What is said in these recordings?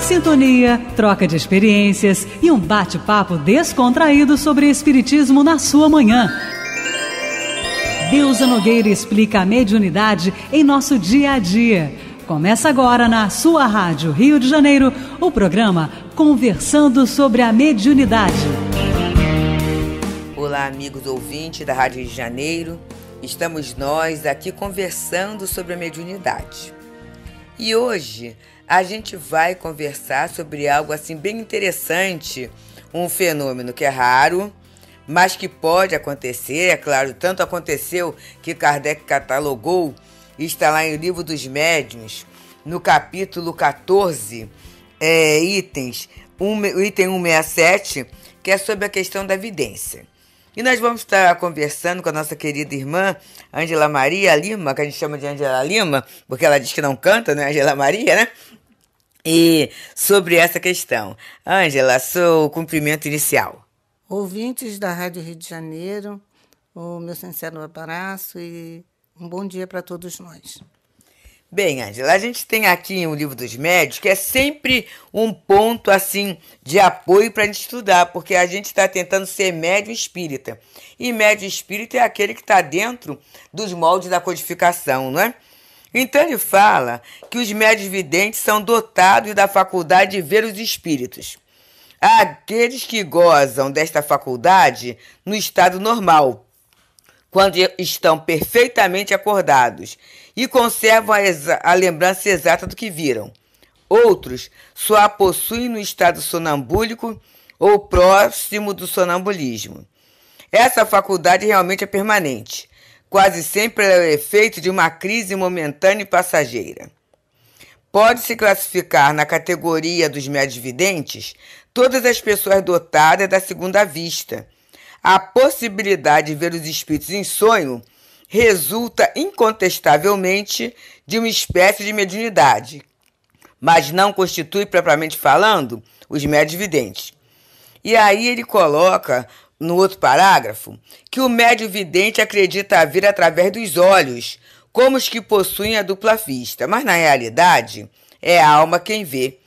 sintonia, troca de experiências e um bate-papo descontraído sobre Espiritismo na sua manhã. Deusa Nogueira explica a mediunidade em nosso dia a dia. Começa agora na sua Rádio Rio de Janeiro o programa Conversando sobre a Mediunidade. Olá, amigos ouvintes da Rádio Rio de Janeiro. Estamos nós aqui conversando sobre a mediunidade. E hoje a gente vai conversar sobre algo assim bem interessante, um fenômeno que é raro, mas que pode acontecer, é claro, tanto aconteceu que Kardec catalogou, está lá em Livro dos Médiuns, no capítulo 14, é, itens, um, item 167, que é sobre a questão da evidência. E nós vamos estar conversando com a nossa querida irmã Angela Maria Lima, que a gente chama de Angela Lima, porque ela diz que não canta, né? Angela Maria, né? E sobre essa questão, Ângela, seu cumprimento inicial. Ouvintes da Rádio Rio de Janeiro, o meu sincero abraço e um bom dia para todos nós. Bem, Angela, a gente tem aqui um livro dos médios que é sempre um ponto assim de apoio para a gente estudar, porque a gente está tentando ser médio espírita. E médio espírita é aquele que está dentro dos moldes da codificação, não é? Então ele fala que os médios videntes são dotados da faculdade de ver os espíritos. Aqueles que gozam desta faculdade no estado normal, quando estão perfeitamente acordados e conservam a, a lembrança exata do que viram. Outros só a possuem no estado sonambúlico ou próximo do sonambulismo. Essa faculdade realmente é permanente quase sempre é o efeito de uma crise momentânea e passageira. Pode-se classificar na categoria dos médios videntes todas as pessoas dotadas da segunda vista. A possibilidade de ver os espíritos em sonho resulta incontestavelmente de uma espécie de mediunidade, mas não constitui propriamente falando os médios videntes. E aí ele coloca no outro parágrafo, que o médio vidente acredita vir através dos olhos, como os que possuem a dupla vista, mas na realidade é a alma quem vê.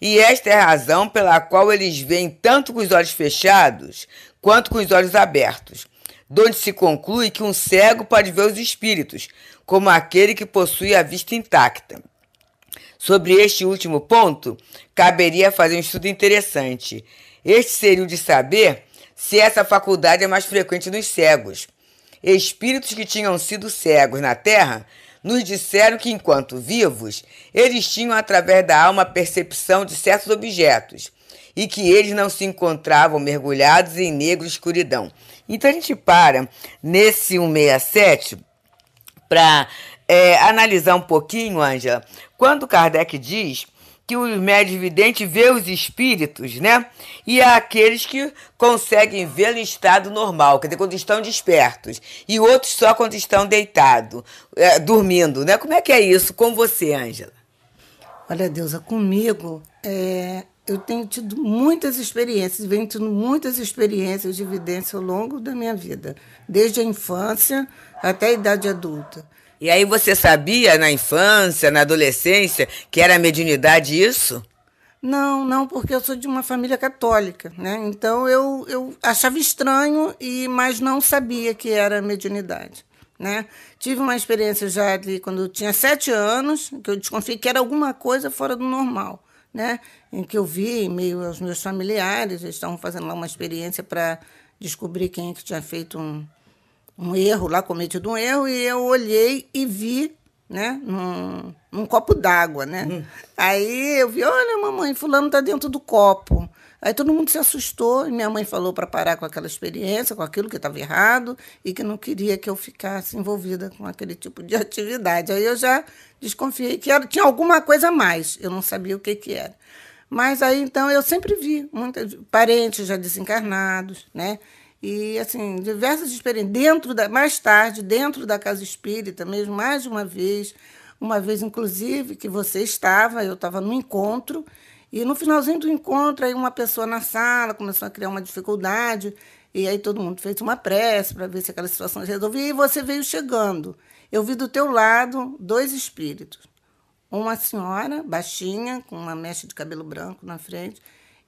E esta é a razão pela qual eles veem tanto com os olhos fechados quanto com os olhos abertos, donde se conclui que um cego pode ver os espíritos, como aquele que possui a vista intacta. Sobre este último ponto, caberia fazer um estudo interessante. Este seria o de saber se essa faculdade é mais frequente nos cegos. Espíritos que tinham sido cegos na Terra nos disseram que, enquanto vivos, eles tinham através da alma a percepção de certos objetos e que eles não se encontravam mergulhados em negra escuridão. Então a gente para nesse 167 para é, analisar um pouquinho, Ângela, quando Kardec diz que os médios videntes vê os espíritos, né? E há aqueles que conseguem vê vê-lo em estado normal, quer dizer, quando estão despertos, e outros só quando estão deitados, é, dormindo, né? Como é que é isso com você, Ângela? Olha, Deusa, comigo é, eu tenho tido muitas experiências, venho tendo muitas experiências de evidência ao longo da minha vida, desde a infância até a idade adulta. E aí você sabia na infância, na adolescência, que era mediunidade isso? Não, não, porque eu sou de uma família católica, né? Então eu, eu achava estranho e mas não sabia que era mediunidade, né? Tive uma experiência já ali quando eu tinha sete anos que eu desconfiei que era alguma coisa fora do normal, né? Em que eu vi em meio aos meus familiares, eles estavam fazendo lá uma experiência para descobrir quem é que tinha feito um, um erro lá, cometido um erro, e eu olhei e vi, né, num, num copo d'água, né? Hum. Aí eu vi, olha, mamãe, fulano tá dentro do copo. Aí todo mundo se assustou e minha mãe falou para parar com aquela experiência, com aquilo que estava errado e que não queria que eu ficasse envolvida com aquele tipo de atividade. Aí eu já desconfiei que era, tinha alguma coisa a mais, eu não sabia o que, que era. Mas aí então eu sempre vi muitos parentes já desencarnados, né? E, assim, diversas experiências. Dentro da, mais tarde, dentro da casa espírita, mesmo mais de uma vez, uma vez, inclusive, que você estava, eu estava no encontro, e no finalzinho do encontro, aí uma pessoa na sala começou a criar uma dificuldade, e aí todo mundo fez uma prece para ver se aquela situação se resolvia, e você veio chegando. Eu vi do teu lado dois espíritos. Uma senhora, baixinha, com uma mecha de cabelo branco na frente,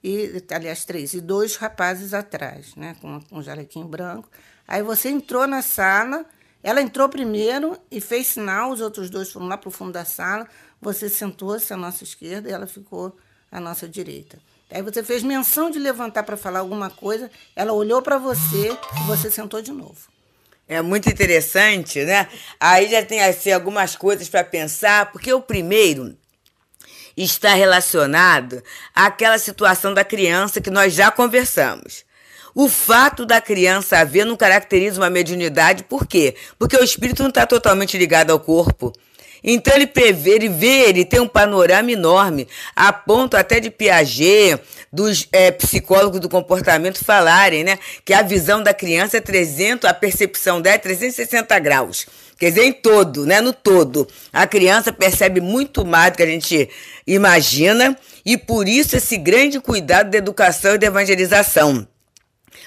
e aliás três e dois rapazes atrás, né, com um jalequinho branco. Aí você entrou na sala, ela entrou primeiro e fez sinal, os outros dois foram lá para o fundo da sala. Você sentou-se à nossa esquerda e ela ficou à nossa direita. Aí você fez menção de levantar para falar alguma coisa, ela olhou para você e você sentou de novo. É muito interessante, né? Aí já tem assim algumas coisas para pensar, porque o primeiro está relacionado àquela situação da criança que nós já conversamos. O fato da criança haver não caracteriza uma mediunidade, por quê? Porque o espírito não está totalmente ligado ao corpo. Então ele prevê, ele vê, ele tem um panorama enorme, a ponto até de Piaget, dos é, psicólogos do comportamento falarem, né, que a visão da criança é 300, a percepção dela é 360 graus. Quer dizer, em todo, né? No todo. A criança percebe muito mais do que a gente imagina e por isso esse grande cuidado da educação e da evangelização.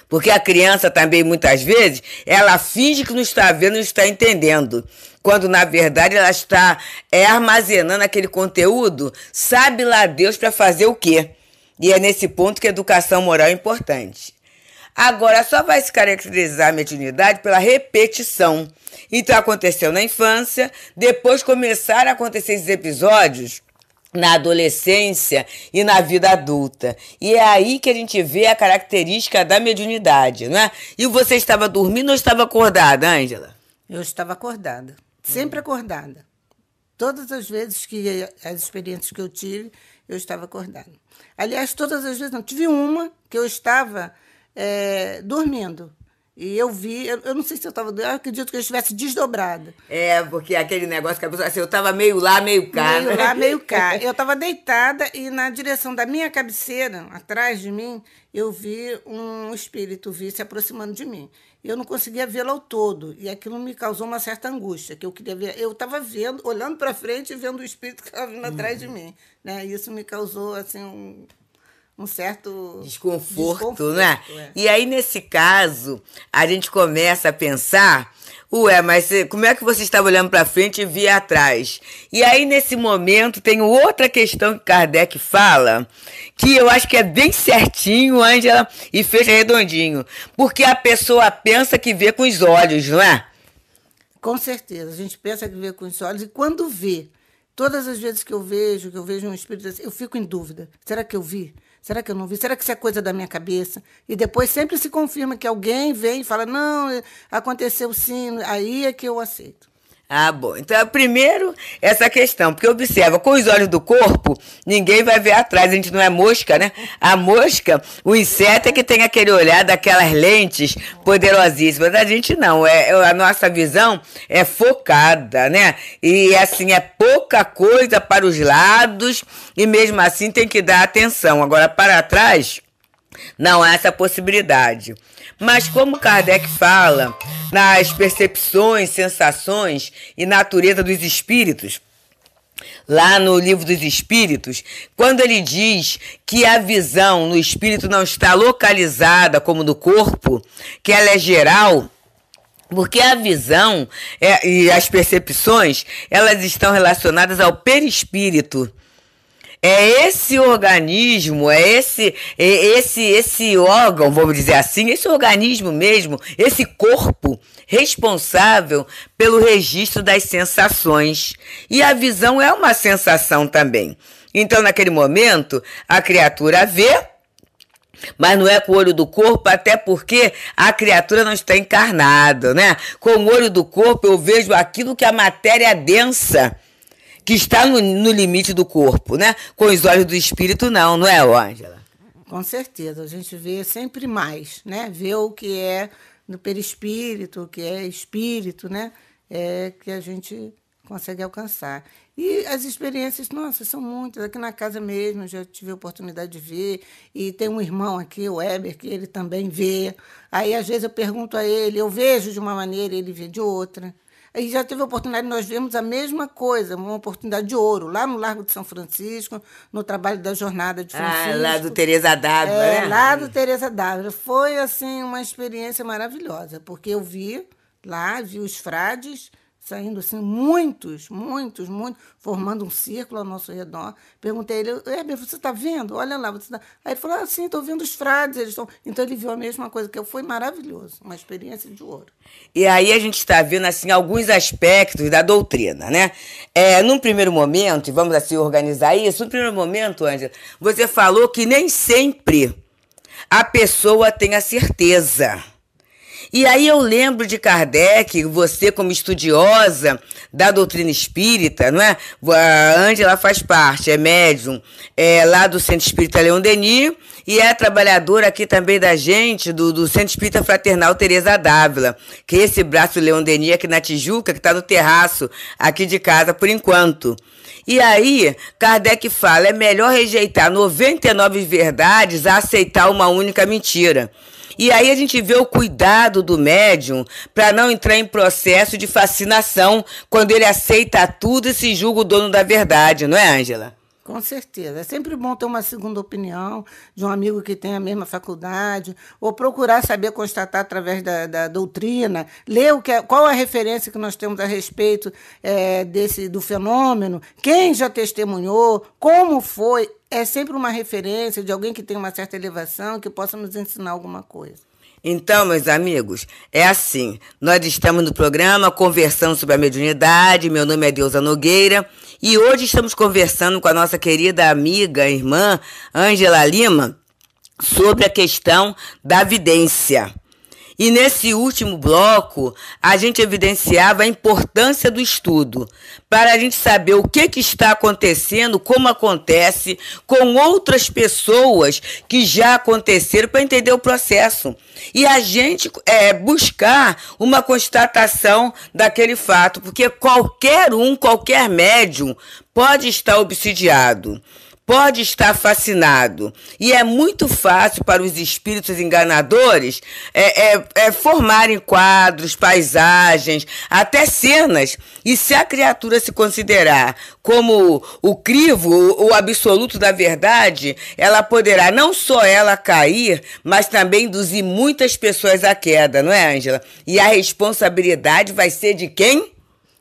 Porque a criança também, muitas vezes, ela finge que não está vendo, não está entendendo. Quando, na verdade, ela está é, armazenando aquele conteúdo, sabe lá Deus para fazer o quê? E é nesse ponto que a educação moral é importante. Agora, só vai se caracterizar a mediunidade pela repetição. Então, aconteceu na infância, depois começaram a acontecer esses episódios na adolescência e na vida adulta. E é aí que a gente vê a característica da mediunidade, né? E você estava dormindo ou estava acordada, Ângela? Eu estava acordada, sempre acordada. Todas as vezes que as experiências que eu tive, eu estava acordada. Aliás, todas as vezes não. Tive uma que eu estava é, dormindo. E eu vi, eu, eu não sei se eu estava eu acredito que eu estivesse desdobrada. É, porque aquele negócio que a pessoa, assim, eu estava meio lá, meio cá. Meio né? lá, meio cá. Eu estava deitada e na direção da minha cabeceira, atrás de mim, eu vi um espírito vir se aproximando de mim. Eu não conseguia vê-lo ao todo e aquilo me causou uma certa angústia, que eu queria ver, eu estava vendo, olhando para frente e vendo o espírito que estava vindo uhum. atrás de uhum. mim, né? E isso me causou assim um um certo desconforto, desconforto né? É. E aí, nesse caso, a gente começa a pensar. Ué, mas como é que você estava olhando para frente e via atrás? E aí, nesse momento, tem outra questão que Kardec fala, que eu acho que é bem certinho, Ângela, e fez redondinho. Porque a pessoa pensa que vê com os olhos, não é? Com certeza. A gente pensa que vê com os olhos, e quando vê Todas as vezes que eu vejo, que eu vejo um espírito assim, eu fico em dúvida. Será que eu vi? Será que eu não vi? Será que isso é coisa da minha cabeça? E depois sempre se confirma que alguém vem e fala: não, aconteceu sim, aí é que eu aceito. Ah, bom. Então, é primeiro, essa questão, porque observa, com os olhos do corpo, ninguém vai ver atrás, a gente não é mosca, né? A mosca, o inseto é que tem aquele olhar daquelas lentes poderosíssimas. A gente não, é, é a nossa visão é focada, né? E assim, é pouca coisa para os lados e mesmo assim tem que dar atenção. Agora, para trás, não há essa possibilidade. Mas como Kardec fala nas percepções, sensações e natureza dos espíritos, lá no Livro dos Espíritos, quando ele diz que a visão no espírito não está localizada como no corpo, que ela é geral, porque a visão é, e as percepções, elas estão relacionadas ao perispírito. É esse organismo, é esse, é esse, esse órgão, vamos dizer assim, esse organismo mesmo, esse corpo responsável pelo registro das sensações. E a visão é uma sensação também. Então, naquele momento, a criatura vê, mas não é com o olho do corpo, até porque a criatura não está encarnada, né? Com o olho do corpo eu vejo aquilo que a matéria é densa que está no, no limite do corpo, né? Com os olhos do espírito, não, não é, Ângela? Com certeza, a gente vê sempre mais, né? Vê o que é no perispírito, o que é espírito, né? É que a gente consegue alcançar. E as experiências, nossa, são muitas. Aqui na casa mesmo, já tive a oportunidade de ver. E tem um irmão aqui, o Weber, que ele também vê. Aí, às vezes, eu pergunto a ele, eu vejo de uma maneira, ele vê de outra. E já teve a oportunidade, nós vemos a mesma coisa, uma oportunidade de ouro, lá no Largo de São Francisco, no trabalho da Jornada de Francisco. Ah, lá do Teresa D'Ávila, é, né? Lá do Teresa D'Ávila. Foi, assim, uma experiência maravilhosa, porque eu vi lá, vi os frades, saindo assim, muitos, muitos, muitos, formando um círculo ao nosso redor. Perguntei a ele, Heber, é, você está vendo? Olha lá, você tá... Aí ele falou, ah, sim, estou vendo os frades, eles estão... Então ele viu a mesma coisa que eu, foi maravilhoso, uma experiência de ouro. E aí a gente está vendo, assim, alguns aspectos da doutrina, né? É, num primeiro momento, e vamos assim organizar isso, no primeiro momento, Ângela, você falou que nem sempre a pessoa tem a certeza e aí eu lembro de Kardec, você como estudiosa da doutrina espírita, não é? A Angela faz parte, é médium é, lá do Centro Espírita Leão Denis e é trabalhadora aqui também da gente, do, do Centro Espírita Fraternal Tereza Dávila, que é esse braço Leão Denis aqui na Tijuca, que está no terraço aqui de casa por enquanto. E aí, Kardec fala, é melhor rejeitar 99 verdades a aceitar uma única mentira. E aí a gente vê o cuidado do médium para não entrar em processo de fascinação quando ele aceita tudo e se julga o dono da verdade, não é, Ângela? Com certeza. É sempre bom ter uma segunda opinião de um amigo que tem a mesma faculdade, ou procurar saber constatar através da, da doutrina, ler o que é, qual a referência que nós temos a respeito é, desse do fenômeno, quem já testemunhou, como foi, é sempre uma referência de alguém que tem uma certa elevação que possa nos ensinar alguma coisa. Então, meus amigos, é assim. Nós estamos no programa conversando sobre a mediunidade. Meu nome é Deusa Nogueira e hoje estamos conversando com a nossa querida amiga, irmã Ângela Lima, sobre a questão da vidência. E nesse último bloco, a gente evidenciava a importância do estudo, para a gente saber o que, que está acontecendo, como acontece, com outras pessoas que já aconteceram, para entender o processo. E a gente é, buscar uma constatação daquele fato, porque qualquer um, qualquer médium, pode estar obsidiado pode estar fascinado. E é muito fácil para os espíritos enganadores é, é, é formarem quadros, paisagens, até cenas. E se a criatura se considerar como o crivo, o, absoluto da verdade, ela poderá não só ela cair, mas também induzir muitas pessoas à queda, não é, Ângela? E a responsabilidade vai ser de quem?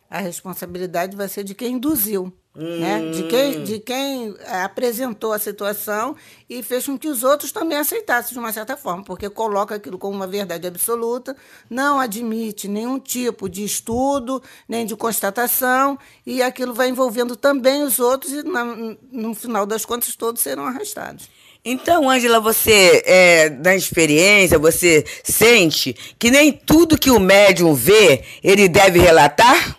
a responsabilidade vai ser de quem induziu, hum. né? de, hum. quem, de quem eh, apresentou a situação e fez com que os outros também aceitassem de uma certa forma, porque coloca aquilo como uma verdade absoluta, não admite nenhum tipo de estudo, nem de constatação, e aquilo vai envolvendo também os outros e, na, no final das contas, todos serão arrastados. Então, Ângela, você, é, da experiência, você sente que nem tudo que o médium vê, ele deve relatar?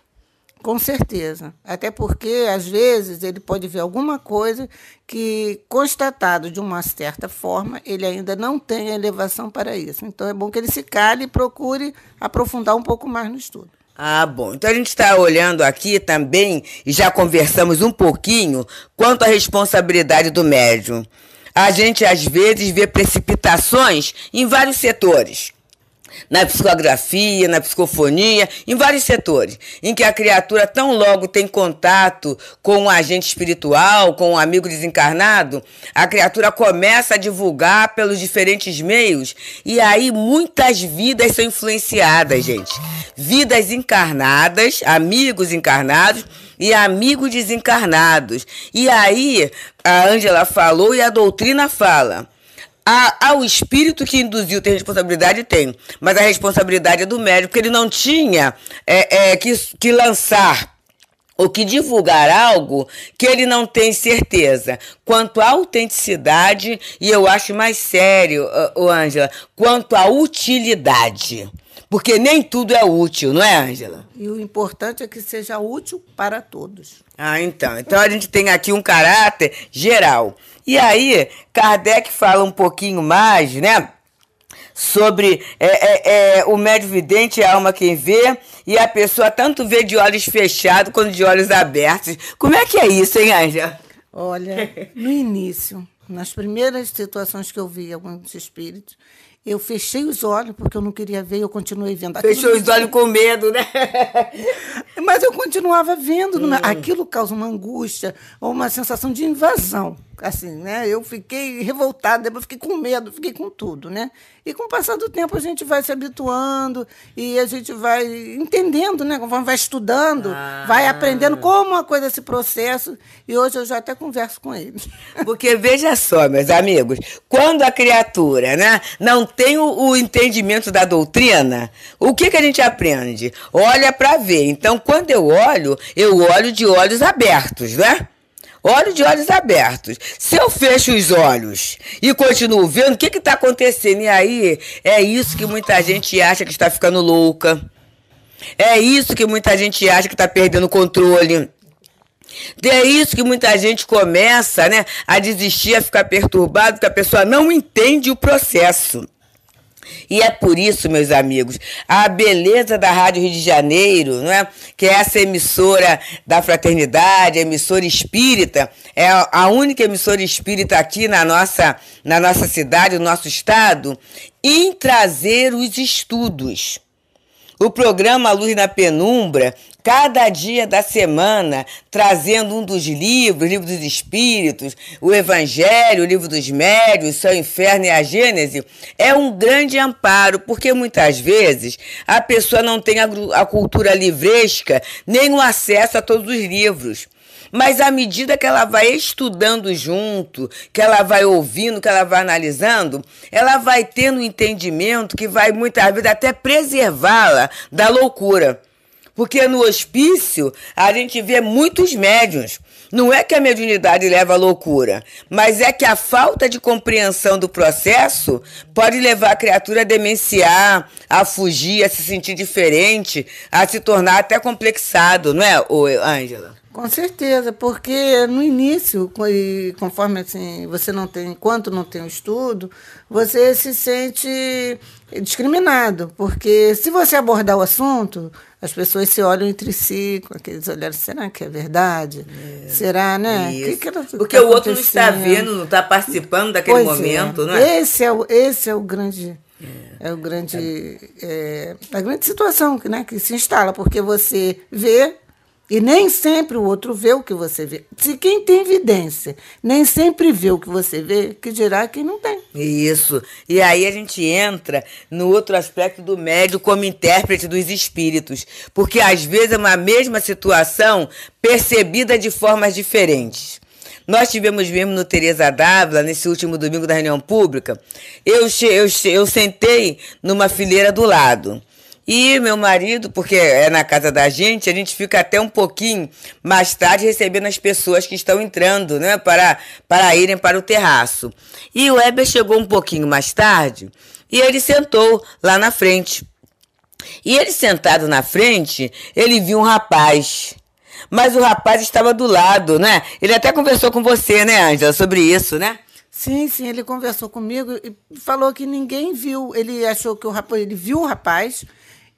Com certeza. Até porque, às vezes, ele pode ver alguma coisa que, constatado de uma certa forma, ele ainda não tem a elevação para isso. Então, é bom que ele se cale e procure aprofundar um pouco mais no estudo. Ah, bom. Então a gente está olhando aqui também, e já conversamos um pouquinho, quanto à responsabilidade do médium. A gente, às vezes, vê precipitações em vários setores na psicografia, na psicofonia, em vários setores, em que a criatura tão logo tem contato com um agente espiritual, com um amigo desencarnado, a criatura começa a divulgar pelos diferentes meios e aí muitas vidas são influenciadas, gente. Vidas encarnadas, amigos encarnados e amigos desencarnados. E aí a Ângela falou e a doutrina fala. A, ao espírito que induziu tem responsabilidade? Tem. Mas a responsabilidade é do médico, porque ele não tinha é, é, que, que lançar ou que divulgar algo que ele não tem certeza. Quanto à autenticidade, e eu acho mais sério, Ângela, quanto à utilidade. Porque nem tudo é útil, não é, Ângela? E o importante é que seja útil para todos. Ah, então. Então a gente tem aqui um caráter geral. E aí, Kardec fala um pouquinho mais, né? sobre é, é, é, o médio vidente é a alma quem vê e a pessoa tanto vê de olhos fechados quanto de olhos abertos. Como é que é isso, hein, Ângela? Olha, no início, nas primeiras situações que eu vi alguns espíritos, eu fechei os olhos, porque eu não queria ver, eu continuei vendo. Aquilo Fechou os olhos com medo, né? Mas eu continuava vendo. É? Hum. Aquilo causa uma angústia, ou uma sensação de invasão assim, né? Eu fiquei revoltada, depois fiquei com medo, fiquei com tudo, né? E com o passar do tempo a gente vai se habituando e a gente vai entendendo, né? vai estudando, ah. vai aprendendo como uma coisa esse processo. E hoje eu já até converso com ele. Porque veja só, meus amigos, quando a criatura, né, não tem o, o entendimento da doutrina, o que que a gente aprende? Olha para ver. Então, quando eu olho, eu olho de olhos abertos, né? Olho de olhos abertos. Se eu fecho os olhos e continuo vendo, o que está acontecendo? E aí, é isso que muita gente acha que está ficando louca. É isso que muita gente acha que está perdendo controle. É isso que muita gente começa né, a desistir, a ficar perturbado, porque a pessoa não entende o processo. E é por isso, meus amigos, a beleza da Rádio Rio de Janeiro, não é? que é essa emissora da fraternidade, emissora espírita, é a única emissora espírita aqui na nossa, na nossa cidade, no nosso estado, em trazer os estudos. O programa Luz na Penumbra cada dia da semana, trazendo um dos livros, o livro dos espíritos, o Evangelho, o livro dos médios, o seu inferno e a Gênese, é um grande amparo, porque muitas vezes a pessoa não tem a, cultura livresca, nem o acesso a todos os livros. Mas à medida que ela vai estudando junto, que ela vai ouvindo, que ela vai analisando, ela vai tendo um entendimento que vai muitas vezes até preservá-la da loucura. Porque no hospício a gente vê muitos médiuns. Não é que a mediunidade leva à loucura, mas é que a falta de compreensão do processo pode levar a criatura a demenciar, a fugir, a se sentir diferente, a se tornar até complexado, não é, Ângela? Com certeza, porque no início, conforme assim, você não tem, enquanto não tem o estudo, você se sente discriminado, porque se você abordar o assunto, as pessoas se olham entre si com aqueles olhares, será que é verdade? É. Será, né? Que que Porque tá o outro não está vendo, não está participando daquele pois é. momento, é. não é? Esse é o, esse é o grande... É, é o grande, é. é a grande situação né, que se instala, porque você vê e nem sempre o outro vê o que você vê. Se quem tem evidência nem sempre vê o que você vê, que dirá quem não tem. Isso. E aí a gente entra no outro aspecto do médico como intérprete dos espíritos. Porque às vezes é uma mesma situação percebida de formas diferentes. Nós tivemos mesmo no Teresa Dávila, nesse último domingo da reunião pública, eu, eu, eu sentei numa fileira do lado. E meu marido, porque é na casa da gente, a gente fica até um pouquinho mais tarde recebendo as pessoas que estão entrando, né, para, para irem para o terraço. E o Weber chegou um pouquinho mais tarde e ele sentou lá na frente. E ele sentado na frente, ele viu um rapaz. Mas o rapaz estava do lado, né? Ele até conversou com você, né, Ângela, sobre isso, né? Sim, sim, ele conversou comigo e falou que ninguém viu. Ele achou que o rapaz, ele viu o rapaz,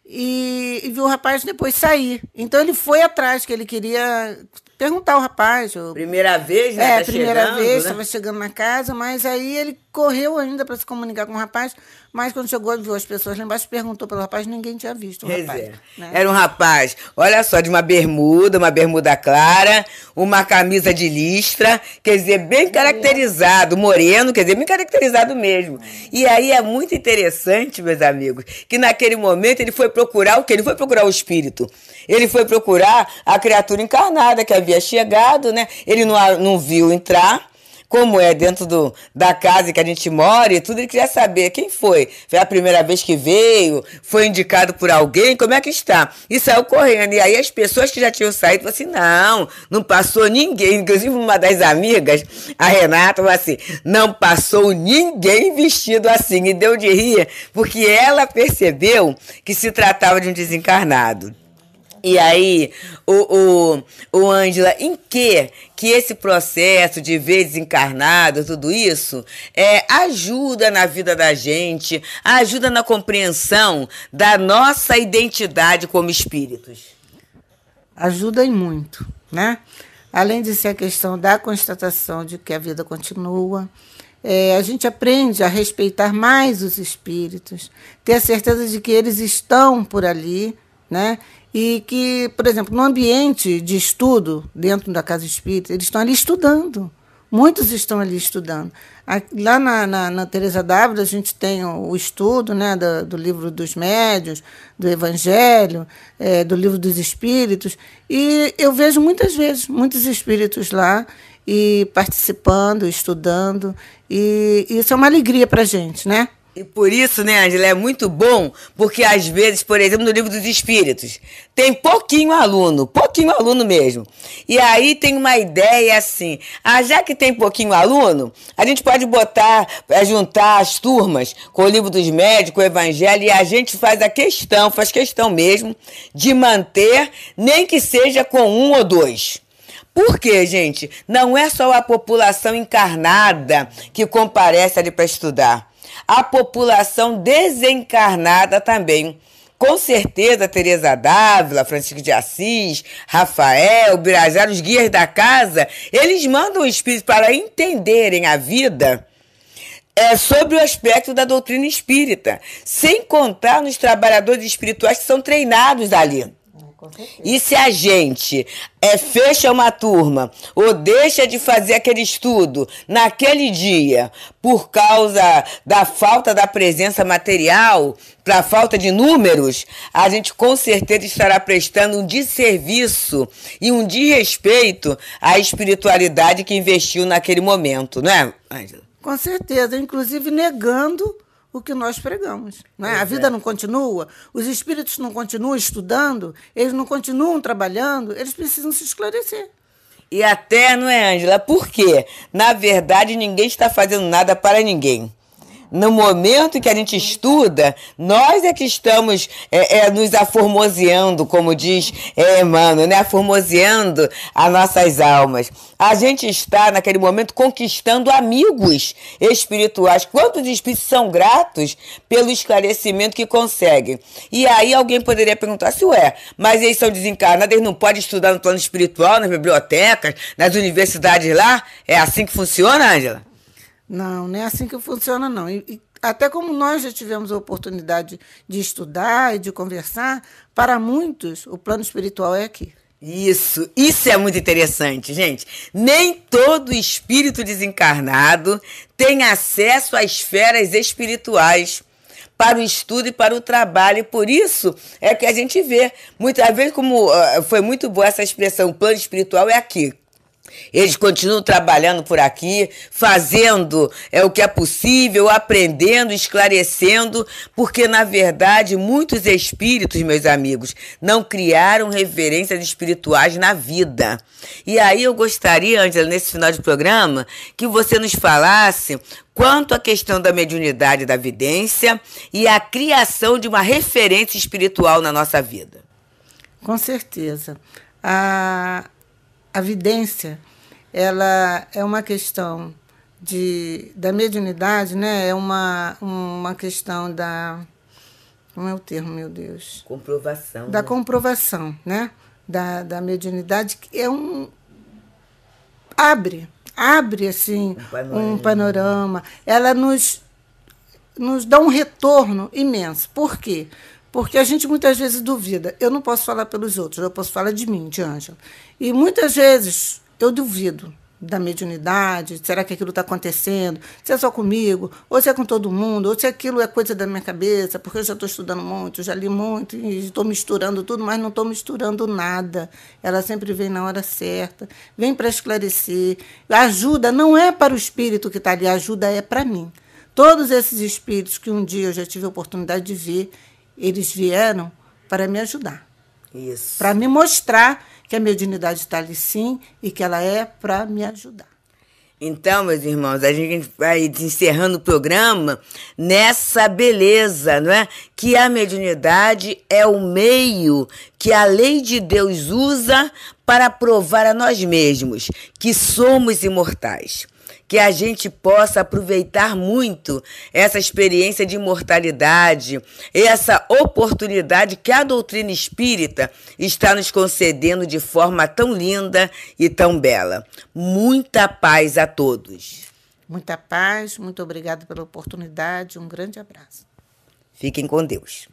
e, e viu o rapaz depois sair. Então ele foi atrás, que ele queria perguntar ao rapaz. Eu... Primeira vez, né? É, tá primeira chegando, vez, estava né? chegando na casa, mas aí ele correu ainda para se comunicar com o rapaz, mas quando chegou, viu as pessoas lá embaixo, perguntou pelo rapaz, ninguém tinha visto o rapaz. É. Né? Era um rapaz, olha só, de uma bermuda, uma bermuda clara, uma camisa de listra, quer dizer, bem caracterizado, moreno, quer dizer, bem caracterizado mesmo. E aí é muito interessante, meus amigos, que naquele momento ele foi procurar o quê? Ele foi procurar o espírito. Ele foi procurar a criatura encarnada, que havia havia chegado, né? Ele não, não viu entrar como é dentro do, da casa que a gente mora e tudo, ele queria saber quem foi. Foi a primeira vez que veio, foi indicado por alguém, como é que está? E saiu correndo. E aí as pessoas que já tinham saído falaram assim: não, não passou ninguém. Inclusive, uma das amigas, a Renata, falou assim: não passou ninguém vestido assim. E deu de rir, porque ela percebeu que se tratava de um desencarnado. E aí, o, o, o Angela, em que que esse processo de ver desencarnado tudo isso, é, ajuda na vida da gente, ajuda na compreensão da nossa identidade como espíritos? Ajuda e muito, né? Além de ser a questão da constatação de que a vida continua, é, a gente aprende a respeitar mais os espíritos, ter a certeza de que eles estão por ali, né? e que, por exemplo, no ambiente de estudo, dentro da casa espírita, eles estão ali estudando. Muitos estão ali estudando. Lá na, na, na Teresa d'Ávila a gente tem o, estudo né, do, do livro dos médios, do Evangelho, é, do livro dos Espíritos. E eu vejo muitas vezes muitos espíritos lá e participando, estudando. E, e isso é uma alegria para a gente, né? E por isso, né, Angela, é muito bom, porque às vezes, por exemplo, no livro dos espíritos, tem pouquinho aluno, pouquinho aluno mesmo. E aí tem uma ideia assim: ah, já que tem pouquinho aluno, a gente pode botar, eh, juntar as turmas com o livro dos médicos, o evangelho, e a gente faz a questão, faz questão mesmo, de manter, nem que seja com um ou dois. Porque, gente? Não é só a população encarnada que comparece ali para estudar a população desencarnada também. Com certeza, Teresa Dávila, Francisco de Assis, Rafael, Birajara, os guias da casa, eles mandam o espírito para entenderem a vida é, sobre o aspecto da doutrina espírita, sem contar nos trabalhadores espirituais que são treinados ali. E se a gente é, fecha uma turma ou deixa de fazer aquele estudo naquele dia por causa da falta da presença material, para falta de números, a gente com certeza estará prestando um desserviço e um desrespeito à espiritualidade que investiu naquele momento, não é, Angela? Com certeza, inclusive negando o que nós pregamos. Né? A vida é. não continua, os espíritos não continuam estudando, eles não continuam trabalhando, eles precisam se esclarecer. E até, não é, Ângela? Por quê? Na verdade, ninguém está fazendo nada para ninguém no momento que a gente estuda, nós é que estamos é, é, nos aformoseando, como diz é, Emmanuel, né? aformoseando as nossas almas. A gente está, naquele momento, conquistando amigos espirituais. Quantos espíritos são gratos pelo esclarecimento que conseguem? E aí alguém poderia perguntar se ué, mas eles são desencarnados, eles não podem estudar no plano espiritual, nas bibliotecas, nas universidades lá? É assim que funciona, Ângela? Não, não é assim que funciona, não. E, e, até como nós já tivemos a oportunidade de estudar e de conversar, para muitos o plano espiritual é aqui. Isso, isso é muito interessante, gente. Nem todo espírito desencarnado tem acesso às esferas espirituais para o estudo e para o trabalho. E por isso é que a gente vê, muitas vezes, como ah, foi muito boa essa expressão, o plano espiritual é aqui. Eles continuam trabalhando por aqui, fazendo é, o que é possível, aprendendo, esclarecendo, porque, na verdade, muitos espíritos, meus amigos, não criaram referências espirituais na vida. E aí eu gostaria, Angela, nesse final de programa, que você nos falasse quanto à questão da mediunidade da vidência e a criação de uma referência espiritual na nossa vida. Com certeza. A, a vidência ela é uma questão de, da mediunidade, né? É uma, uma questão da. Como é o termo, meu Deus? Comprovação. Da né? comprovação, né? Da, da mediunidade, que é um. abre, abre assim um panorama. Um panorama. Ela nos, nos dá um retorno imenso. Por quê? Porque a gente muitas vezes duvida. Eu não posso falar pelos outros, eu posso falar de mim, de Ângela. E muitas vezes eu duvido da mediunidade, será que aquilo está acontecendo? Se é só comigo, ou se é com todo mundo, ou se aquilo é coisa da minha cabeça, porque eu já estou estudando muito, já li muito, e estou misturando tudo, mas não estou misturando nada. Ela sempre vem na hora certa, vem para esclarecer. A ajuda não é para o espírito que está ali, a ajuda é para mim. Todos esses espíritos que um dia eu já tive a oportunidade de ver, eles vieram para me ajudar. Para me mostrar que a mediunidade está ali sim e que ela é para me ajudar. Então, meus irmãos, a gente vai encerrando o programa nessa beleza, não é? Que a mediunidade é o meio que a lei de Deus usa para provar a nós mesmos que somos imortais que a gente possa aproveitar muito essa experiência de imortalidade, essa oportunidade que a doutrina espírita está nos concedendo de forma tão linda e tão bela. Muita paz a todos. Muita paz, muito obrigado pela oportunidade, um grande abraço. Fiquem com Deus.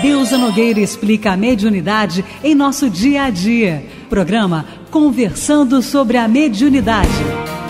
Deusa Nogueira explica a mediunidade em nosso dia a dia Programa Conversando sobre a Mediunidade.